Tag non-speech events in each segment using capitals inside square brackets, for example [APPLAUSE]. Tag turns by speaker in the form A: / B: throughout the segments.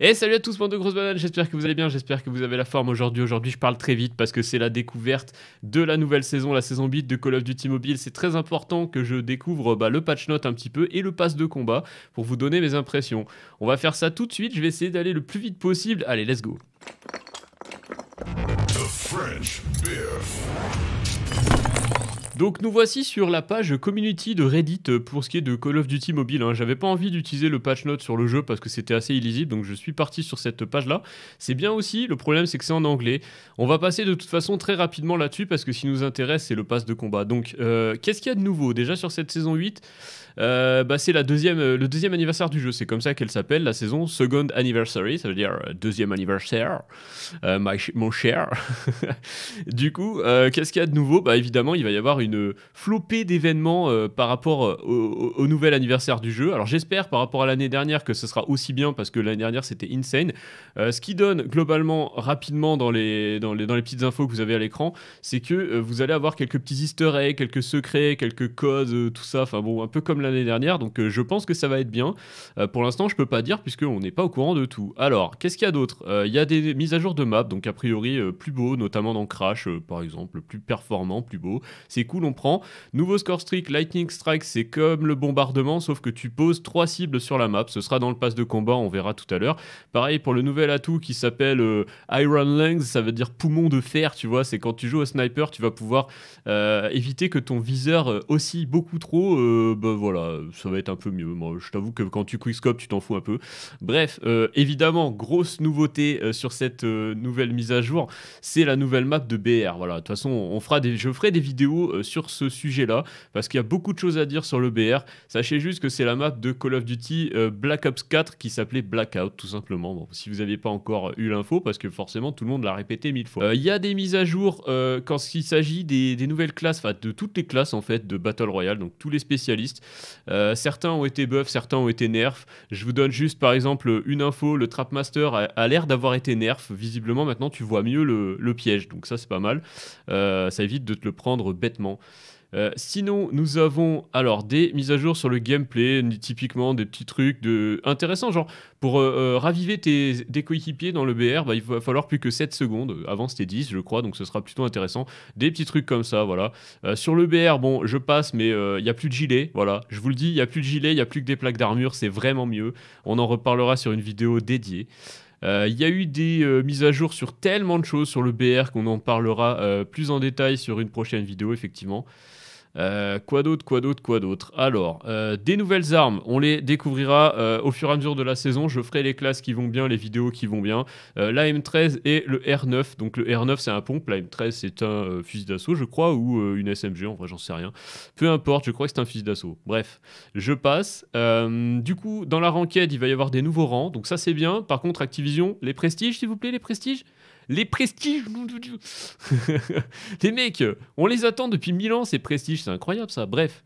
A: Et salut à tous, bande de grosse banane, j'espère que vous allez bien, j'espère que vous avez la forme aujourd'hui. Aujourd'hui, je parle très vite parce que c'est la découverte de la nouvelle saison, la saison 8 de Call of Duty Mobile. C'est très important que je découvre bah, le patch note un petit peu et le pass de combat pour vous donner mes impressions. On va faire ça tout de suite, je vais essayer d'aller le plus vite possible. Allez, let's go. Donc nous voici sur la page community de Reddit pour ce qui est de Call of Duty mobile. Hein. J'avais pas envie d'utiliser le patch note sur le jeu parce que c'était assez illisible, donc je suis parti sur cette page là. C'est bien aussi, le problème c'est que c'est en anglais. On va passer de toute façon très rapidement là-dessus parce que ce qui nous intéresse c'est le pass de combat. Donc euh, qu'est-ce qu'il y a de nouveau déjà sur cette saison 8 euh, bah, c'est deuxième, euh, le deuxième anniversaire du jeu, c'est comme ça qu'elle s'appelle, la saison Second Anniversary, ça veut dire deuxième anniversaire, mon cher. [LAUGHS] du coup, qu'est-ce qu'il y a de nouveau Bah évidemment, il va y avoir une flopée d'événements euh, par rapport euh, au, nouvel anniversaire du jeu. Alors j'espère par rapport à l'année dernière que ce sera aussi bien parce que l'année dernière c'était insane. Euh, ce qui donne globalement rapidement dans les, dans les, dans les petites infos que vous avez à l'écran, c'est que vous allez avoir quelques petits easter eggs, quelques secrets, quelques codes, tout ça. Enfin bon, un peu comme l'année dernière. Donc je pense que ça va être bien. pour l'instant, je peux pas dire puisque on n'est pas au courant de tout. Alors, qu'est-ce qu'il y a d'autre Il y a des mises à jour de map, donc a priori plus beau, notamment dans Crash par exemple, plus performant, plus beau. C'est cool l'on prend. Nouveau score streak, Lightning Strike, c'est comme le bombardement, sauf que tu poses trois cibles sur la map. Ce sera dans le pass de combat, on verra tout à l'heure. Pareil pour le nouvel atout qui s'appelle euh, Iron Lungs, ça veut dire poumon de fer, tu vois. C'est quand tu joues au sniper, tu vas pouvoir euh, éviter que ton viseur euh, oscille beaucoup trop. Euh, bah voilà, ça va être un peu mieux. Moi, je t'avoue que quand tu quickscope, tu t'en fous un peu. Bref, évidemment, grosse nouveauté sur cette nouvelle mise à jour, c'est la nouvelle map de BR. Voilà, de toute façon, on fera des, je ferai des vidéos sur ce sujet-là, parce qu'il y a beaucoup de choses à dire sur le BR. Sachez juste que c'est la map de Call of Duty euh, Black Ops 4 qui s'appelait Blackout, tout simplement. Bon, si vous n'avez pas encore eu l'info, parce que forcément tout le monde l'a répété mille fois. Euh, il y a des mises à jour euh, quand il s'agit des, nouvelles classes, enfin de toutes les classes en fait de Battle Royale, donc tous les spécialistes. certains ont été buffs, certains ont été nerfs. Je vous donne juste par exemple une info, le trap master a l'air d'avoir été nerf. Visiblement maintenant tu vois mieux le piège, donc ça c'est pas mal. ça évite de te le prendre bêtement euh, sinon, nous avons alors des mises à jour sur le gameplay, typiquement des petits trucs de... intéressants, genre pour euh, euh, raviver tes, coéquipiers dans le BR, bah, il va falloir plus que 7 secondes. Avant c'était 10, je crois, donc ce sera plutôt intéressant. Des petits trucs comme ça, voilà. sur le BR, bon, je passe, mais il n'y a plus de gilet, voilà. Je vous le dis, il n'y a plus de gilet, il n'y a plus que des plaques d'armure, c'est vraiment mieux. On en reparlera sur une vidéo dédiée. Euh, il y a eu des euh, mises à jour sur tellement de choses sur le BR qu'on en parlera euh, plus en détail sur une prochaine vidéo, effectivement. Euh, quoi d'autre, quoi d'autre, quoi d'autre Alors, euh, des nouvelles armes, on les découvrira euh, au fur et à mesure de la saison. Je ferai les classes qui vont bien, les vidéos qui vont bien. la M13 et le R9. Donc le R9 c'est un pompe, la M13 c'est un fusil d'assaut, je crois, ou une SMG, en vrai j'en sais rien. Peu importe, je crois que c'est un fusil d'assaut. Bref, je passe. du coup, dans la ranquette il va y avoir des nouveaux rangs, donc ça c'est bien. Par contre, Activision, les prestiges, s'il vous plaît, les prestiges les prestiges [LAUGHS] Les mecs, euh, on les attend depuis 1000 ans, ces prestiges, c'est incroyable ça. Bref,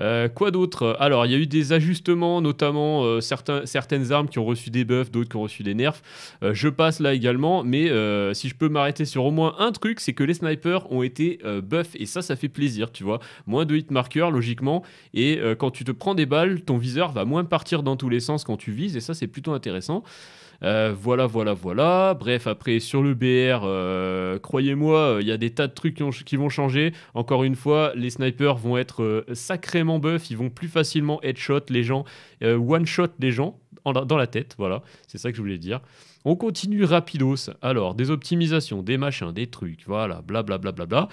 A: euh, quoi d'autre Alors, il y a eu des ajustements, notamment euh, certaines armes qui ont reçu des buffs, d'autres qui ont reçu des nerfs. je passe là également, mais si je peux m'arrêter sur au moins un truc, c'est que les snipers ont été buffs, et ça, ça fait plaisir, tu vois. Moins de hit marqueurs, logiquement, et quand tu te prends des balles, ton viseur va moins partir dans tous les sens quand tu vises, et ça, c'est plutôt intéressant. Euh, voilà, voilà, voilà. Bref, après, sur le BR, euh, croyez-moi, euh, il y a des tas de trucs qui, vont changer. Encore une fois, les snipers vont être sacrément buff, ils vont plus facilement headshot les gens, one-shot les gens dans la tête. Voilà, c'est ça que je voulais dire. On continue rapidos. Alors, des optimisations, des machins, des trucs, voilà, blablabla. Bla, bla, bla,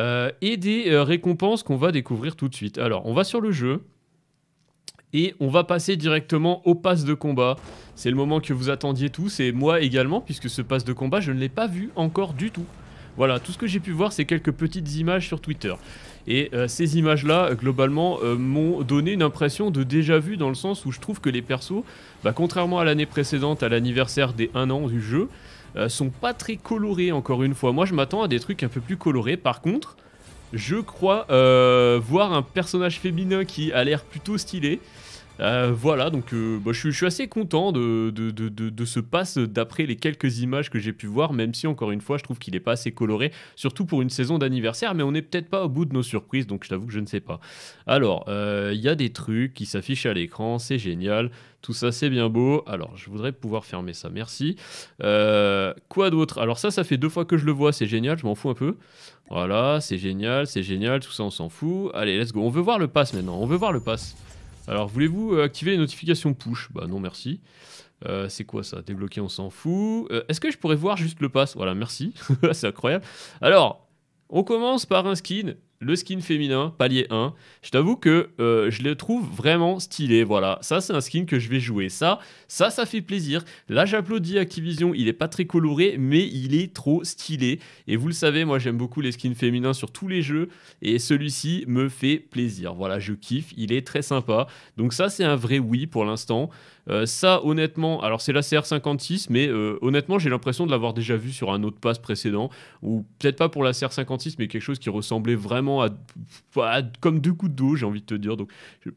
A: bla. et des récompenses qu'on va découvrir tout de suite. Alors, on va sur le jeu. Et on va passer directement au pass de combat. C'est le moment que vous attendiez tous et moi également puisque ce pass de combat je ne l'ai pas vu encore du tout. Voilà, tout ce que j'ai pu voir, c'est quelques petites images sur Twitter. Et euh, ces images-là, globalement, euh, m'ont donné une impression de déjà vu dans le sens où je trouve que les persos, bah, contrairement à l'année précédente, à l'anniversaire des 1 an du jeu, euh, sont pas très colorés encore une fois. Moi, je m'attends à des trucs un peu plus colorés. Par contre, je crois euh, voir un personnage féminin qui a l'air plutôt stylé. Euh, voilà, donc euh, bah, je, suis assez content de, de, de, ce pass d'après les quelques images que j'ai pu voir, même si encore une fois je trouve qu'il n'est pas assez coloré, surtout pour une saison d'anniversaire, mais on n'est peut-être pas au bout de nos surprises, donc je t'avoue que je ne sais pas. Alors, il y a des trucs qui s'affichent à l'écran, c'est génial, tout ça c'est bien beau. Alors, je voudrais pouvoir fermer ça, merci. quoi d'autre Alors ça, ça fait deux fois que je le vois, c'est génial, je m'en fous un peu. Voilà, c'est génial, c'est génial, tout ça on s'en fout. Allez, let's go. On veut voir le pass maintenant, on veut voir le pass. Alors, voulez-vous activer les notifications push Bah non, merci. Euh, c'est quoi ça Débloquer, on s'en fout. Euh, est-ce que je pourrais voir juste le pass Voilà, merci. [LAUGHS] c'est incroyable. Alors, on commence par un skin le skin féminin, palier 1. Je t'avoue que euh, je le trouve vraiment stylé. Voilà, ça c'est un skin que je vais jouer. Ça, ça, ça fait plaisir. Là, j'applaudis Activision. Il est pas très coloré, mais il est trop stylé. Et vous le savez, moi j'aime beaucoup les skins féminins sur tous les jeux. Et celui-ci me fait plaisir. Voilà, je kiffe. Il est très sympa. Donc ça, c'est un vrai oui pour l'instant. Euh, ça, honnêtement, alors c'est la CR56, mais euh, honnêtement, j'ai l'impression de l'avoir déjà vu sur un autre pass précédent, ou peut-être pas pour la CR56, mais quelque chose qui ressemblait vraiment à, comme deux coups de d'eau, j'ai envie de te dire. Donc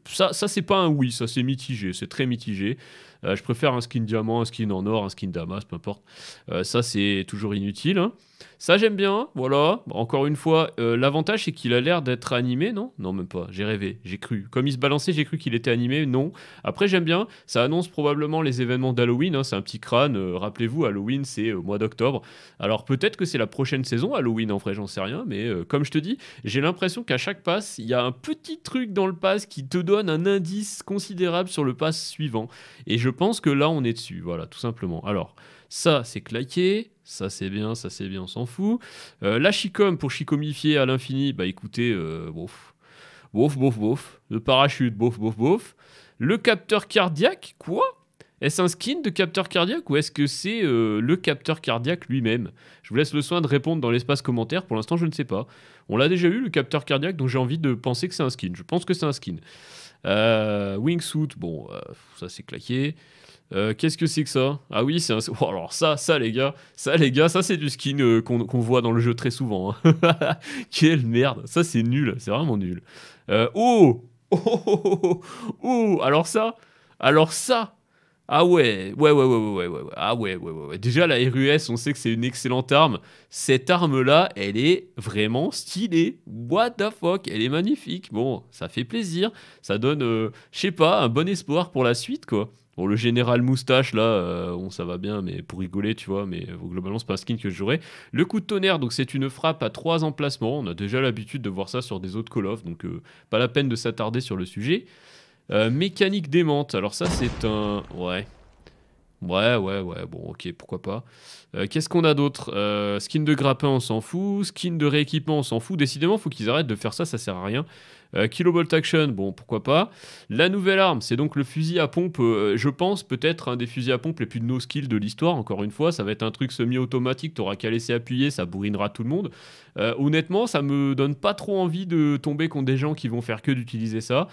A: ça, ça c'est pas un oui, ça c'est mitigé, c'est très mitigé. Euh, je préfère un skin diamant, un skin en or, un skin damas, peu importe. Euh, ça, c'est toujours inutile. Hein. Ça, j'aime bien. Voilà. Encore une fois, euh, l'avantage, c'est qu'il a l'air d'être animé, non Non, même pas. J'ai rêvé. J'ai cru. Comme il se balançait, j'ai cru qu'il était animé. Non. Après, j'aime bien. Ça annonce probablement les événements d'Halloween. Hein. C'est un petit crâne. Rappelez-vous, Halloween, c'est au mois d'octobre. Alors, peut-être que c'est la prochaine saison, Halloween, en vrai, j'en sais rien. Mais comme je te dis, j'ai l'impression qu'à chaque passe, il y a un petit truc dans le passe qui te donne un indice considérable sur le passe suivant. Et je je pense que là, on est dessus. Voilà, tout simplement. Alors, ça, c'est claqué. Ça, c'est bien. Ça, c'est bien. On s'en fout. Euh, la chicom, pour chicomifier à l'infini, bah écoutez, euh, bof. Bof, bof, Le parachute, bof, bof, bof. Le capteur cardiaque, quoi est-ce un skin de capteur cardiaque ou est-ce que c'est euh, le capteur cardiaque lui-même Je vous laisse le soin de répondre dans l'espace commentaire. Pour l'instant, je ne sais pas. On l'a déjà eu, le capteur cardiaque, donc j'ai envie de penser que c'est un skin. Je pense que c'est un skin. Wingsuit, bon, ça c'est claqué. qu'est-ce que c'est que ça Ah oui, c'est un... alors ça, ça les gars, ça les gars, ça c'est du skin qu'on voit dans le jeu très souvent. Quelle merde, ça c'est nul, c'est vraiment nul. oh, oh, oh, oh, oh, alors ça, alors ça, ah ouais, ouais, ouais, ouais, ouais, ouais, ouais, ah ouais, ouais, ouais, Déjà, la RUS, on sait que c'est une excellente arme. Cette arme-là, elle est vraiment stylée. What the fuck, elle est magnifique. Bon, ça fait plaisir. Ça donne, euh, je sais pas, un bon espoir pour la suite, quoi. Bon, le général moustache, là, euh, ça va bien, mais pour rigoler, tu vois, mais globalement, c'est pas un skin que je jouerai. Le coup de tonnerre, donc c'est une frappe à trois emplacements. On a déjà l'habitude de voir ça sur des autres Call of, donc euh, pas la peine de s'attarder sur le sujet. Euh, mécanique démente. Alors ça, c'est un... Ouais. Ouais, ouais, ouais. Bon, ok, pourquoi pas. Euh, qu'est-ce qu'on a d'autre euh, Skin de grappin, on s'en fout. Skin de rééquipement, on s'en fout. Décidément, faut qu'ils arrêtent de faire ça, ça sert à rien. Kilobolt Action, bon, pourquoi pas. La nouvelle arme, c'est donc le fusil à pompe, je pense, peut-être un des fusils à pompe les plus no skill de l'histoire, encore une fois. Ça va être un truc semi-automatique, t'auras qu'à laisser appuyer, ça bourrinera tout le monde. honnêtement, ça me donne pas trop envie de tomber contre des gens qui vont faire que d'utiliser ça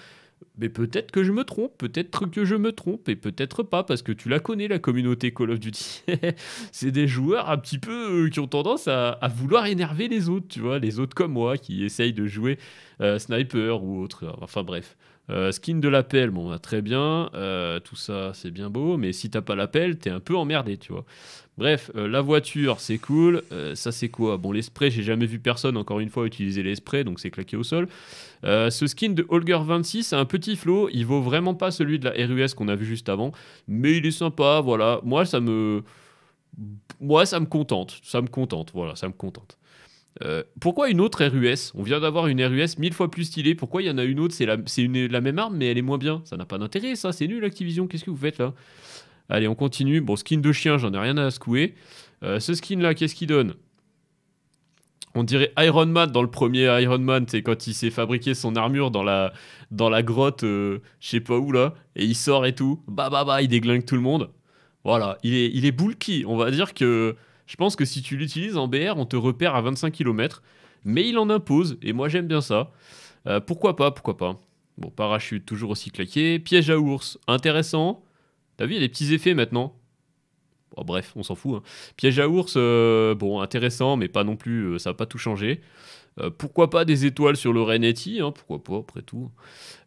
A: mais peut-être que je me trompe, peut-être que je me trompe, et peut-être pas, parce que tu la connais, la communauté Call of Duty. [LAUGHS] c'est des joueurs un petit peu euh, qui ont tendance à, vouloir énerver les autres, tu vois, les autres comme moi, qui essayent de jouer euh, sniper ou autre, enfin bref. Euh, skin de pelle bon, bah, très bien, euh, tout ça c'est bien beau, mais si t'as pas pelle t'es un peu emmerdé, tu vois. Bref, euh, la voiture, c'est cool. ça, c'est quoi Bon, l'esprit, j'ai jamais vu personne, encore une fois, utiliser l'esprit, donc c'est claqué au sol. ce skin de Holger26 a un petit flow. Il vaut vraiment pas celui de la RUS qu'on a vu juste avant, mais il est sympa, voilà. Moi, ça me. Moi, ça me contente. Ça me contente, voilà, ça me contente. Euh, pourquoi une autre RUS On vient d'avoir une RUS mille fois plus stylée. Pourquoi il y en a une autre C'est la, une, la même arme, mais elle est moins bien. Ça n'a pas d'intérêt, ça. C'est nul, Activision. Qu'est-ce que vous faites là Allez, on continue. Bon, skin de chien, j'en ai rien à secouer. Euh, ce skin là, qu'est-ce qu'il donne on dirait Iron Man dans le premier Iron Man, c'est quand il s'est fabriqué son armure dans la, dans la grotte, euh, je sais pas où là, et il sort et tout, bah bah bah, il déglingue tout le monde. Voilà, il est, il est bulky, on va dire que je pense que si tu l'utilises en BR, on te repère à 25 km, mais il en impose, et moi j'aime bien ça. Euh, pourquoi pas, pourquoi pas. Bon, parachute, toujours aussi claqué. Piège à ours, intéressant. T'as vu, il y a des petits effets maintenant. Oh, bref, on s'en fout. Hein. Piège à ours, euh, bon, intéressant, mais pas non plus, euh, ça va pas tout changé. pourquoi pas des étoiles sur le Renetti hein, Pourquoi pas, après tout.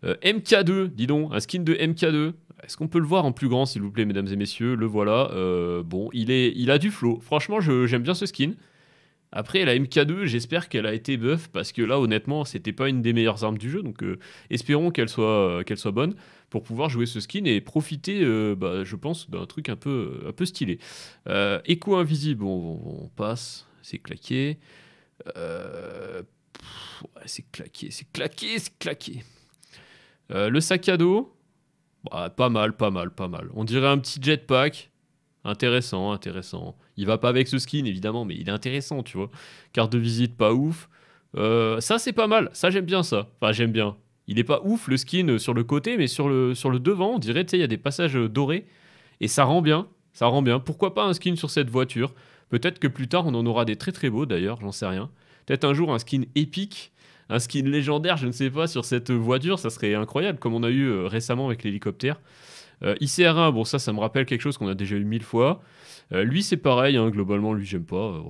A: MK2, dis donc, un skin de MK2. Est-ce qu'on peut le voir en plus grand, s'il vous plaît, mesdames et messieurs Le voilà. Euh, bon, il, est, il a du flow. Franchement, j'aime bien ce skin. Après, la MK2, j'espère qu'elle a été buff parce que là, honnêtement, c'était pas une des meilleures armes du jeu. Donc, euh, espérons qu'elle soit, euh, qu'elle soit bonne pour pouvoir jouer ce skin et profiter, bah, je pense, d'un truc un peu, un peu stylé. écho invisible, on, on passe, c'est claqué. c'est claqué, c'est claqué, c'est claqué. le sac à dos, bah, pas mal, pas mal, pas mal. On dirait un petit jetpack. Intéressant, intéressant. Il va pas avec ce skin, évidemment, mais il est intéressant, tu vois. Carte de visite, pas ouf. Euh, ça, c'est pas mal. Ça, j'aime bien ça. Enfin, j'aime bien. Il est pas ouf, le skin, euh, sur le côté, mais sur le, sur le devant, on dirait, tu sais, il y a des passages euh, dorés. Et ça rend bien. Ça rend bien. Pourquoi pas un skin sur cette voiture Peut-être que plus tard, on en aura des très très beaux, d'ailleurs, j'en sais rien. Peut-être un jour, un skin épique un skin légendaire, je ne sais pas, sur cette voiture, ça serait incroyable, comme on a eu euh, récemment avec l'hélicoptère. Euh, ICR1, bon ça, ça me rappelle quelque chose qu'on a déjà eu mille fois. Euh, lui, c'est pareil, hein, globalement, lui, j'aime pas.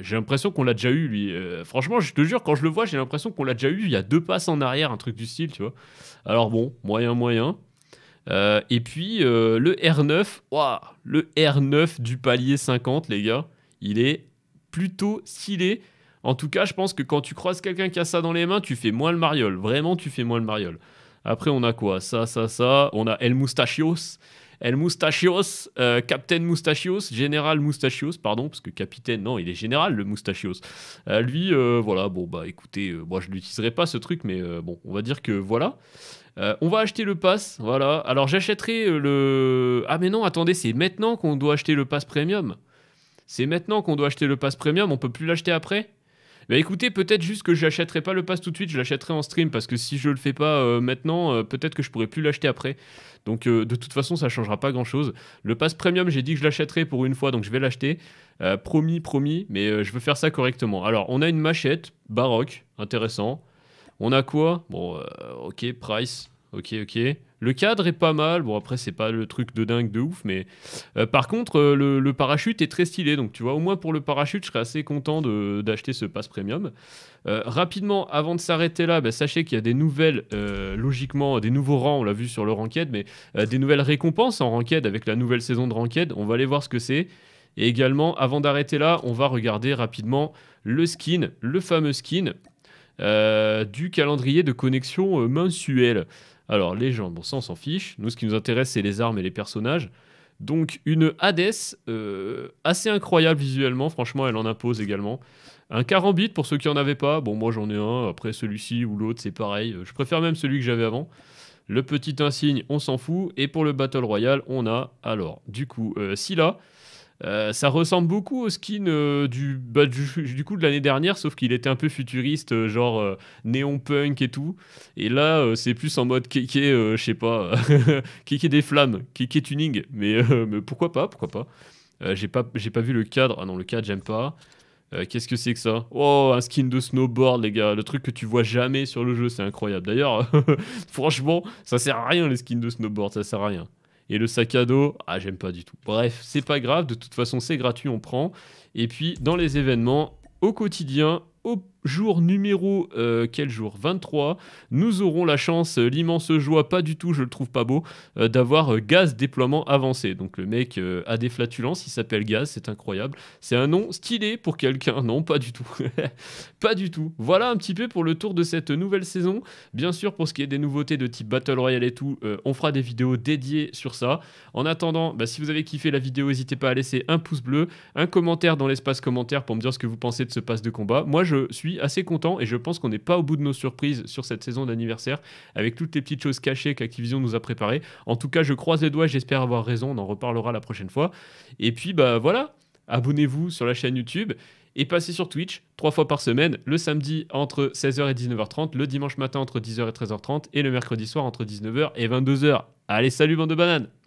A: j'ai l'impression qu'on l'a déjà eu, lui. franchement, je te jure, quand je le vois, j'ai l'impression qu'on l'a déjà eu. Il y a deux passes en arrière, un truc du style, tu vois. Alors bon, moyen, moyen. et puis, le R9, le R9 du palier 50, les gars, il est plutôt stylé. En tout cas, je pense que quand tu croises quelqu'un qui a ça dans les mains, tu fais moins le mariole. Vraiment, tu fais moins le mariole. Après, on a quoi Ça, ça, ça. On a El Mustachios. El Mustachios, euh, Captain Mustachios, Général Mustachios, pardon, parce que capitaine, non, il est général, le Mustachios. Euh, lui, euh, voilà, bon, bah écoutez, moi je l'utiliserai pas ce truc, mais bon, on va dire que voilà. on va acheter le pass, voilà. Alors j'achèterai le. Ah, mais non, attendez, c'est maintenant qu'on doit acheter le pass premium. C'est maintenant qu'on doit acheter le pass premium, on peut plus l'acheter après bah écoutez, peut-être juste que j'achèterai pas le pass tout de suite, je l'achèterai en stream parce que si je le fais pas euh, maintenant, euh, peut-être que je pourrai plus l'acheter après. Donc euh, de toute façon, ça changera pas grand-chose. Le pass premium, j'ai dit que je l'achèterai pour une fois, donc je vais l'acheter. promis, promis, mais je veux faire ça correctement. Alors, on a une machette baroque, intéressant. On a quoi Bon, ok, price, ok, ok. Le cadre est pas mal. Bon, après, c'est pas le truc de dingue de ouf, mais euh, par contre, euh, le, parachute est très stylé. Donc, tu vois, au moins pour le parachute, je serais assez content d'acheter ce pass premium. Euh, rapidement, avant de s'arrêter là, bah, sachez qu'il y a des nouvelles, logiquement, des nouveaux rangs. On l'a vu sur le Ranked, mais des nouvelles récompenses en Ranked avec la nouvelle saison de Ranked. On va aller voir ce que c'est. Et également, avant d'arrêter là, on va regarder rapidement le skin, le fameux skin du calendrier de connexion mensuel. Alors, les gens, bon, ça, on s'en fiche. Nous, ce qui nous intéresse, c'est les armes et les personnages. Donc, une Hades euh, assez incroyable visuellement. Franchement, elle en impose également. Un carambit, pour ceux qui en avaient pas. Bon, moi, j'en ai un. Après, celui-ci ou l'autre, c'est pareil. Euh, je préfère même celui que j'avais avant. Le petit insigne, on s'en fout. Et pour le Battle Royale, on a, alors, du coup, euh, Scylla. Euh, ça ressemble beaucoup au skin euh, bah, du, du, coup de l'année dernière, sauf qu'il était un peu futuriste, euh, genre néon punk et tout. Et là, c'est plus en mode kéké, je sais pas, [LAUGHS] kéké des flammes, kéké tuning. Mais, mais pourquoi pas, pourquoi pas. j'ai pas, j'ai pas vu le cadre. Ah non, le cadre, j'aime pas. Qu'est-ce que c'est que ça Oh, un skin de snowboard, les gars. Le truc que tu vois jamais sur le jeu, c'est incroyable. D'ailleurs, [LAUGHS] franchement, ça sert à rien les skins de snowboard, ça sert à rien. Et le sac à dos, ah, j'aime pas du tout. Bref, c'est pas grave, de toute façon, c'est gratuit, on prend. Et puis, dans les événements, au quotidien, au jour numéro euh, quel jour 23, nous aurons la chance, euh, l'immense joie, pas du tout, je le trouve pas beau, euh, d'avoir Gaz déploiement avancé. Donc le mec a des flatulences, il s'appelle Gaz, c'est incroyable. C'est un nom stylé pour quelqu'un, non, pas du tout. [LAUGHS] pas du tout. Voilà un petit peu pour le tour de cette nouvelle saison. Bien sûr, pour ce qui est des nouveautés de type Battle Royale et tout, on fera des vidéos dédiées sur ça. En attendant, bah, si vous avez kiffé la vidéo, n'hésitez pas à laisser un pouce bleu, un commentaire dans l'espace commentaire pour me dire ce que vous pensez de ce passe de combat. Moi, je suis assez content et je pense qu'on n'est pas au bout de nos surprises sur cette saison d'anniversaire avec toutes les petites choses cachées qu'Activision nous a préparées. En tout cas, je croise les doigts, j'espère avoir raison, on en reparlera la prochaine fois. Et puis, bah voilà, abonnez-vous sur la chaîne YouTube et passez sur Twitch trois fois par semaine, le samedi entre 16h et 19h30, le dimanche matin entre 10h et 13h30 et le mercredi soir entre 19h et 22h. Allez, salut bande de bananes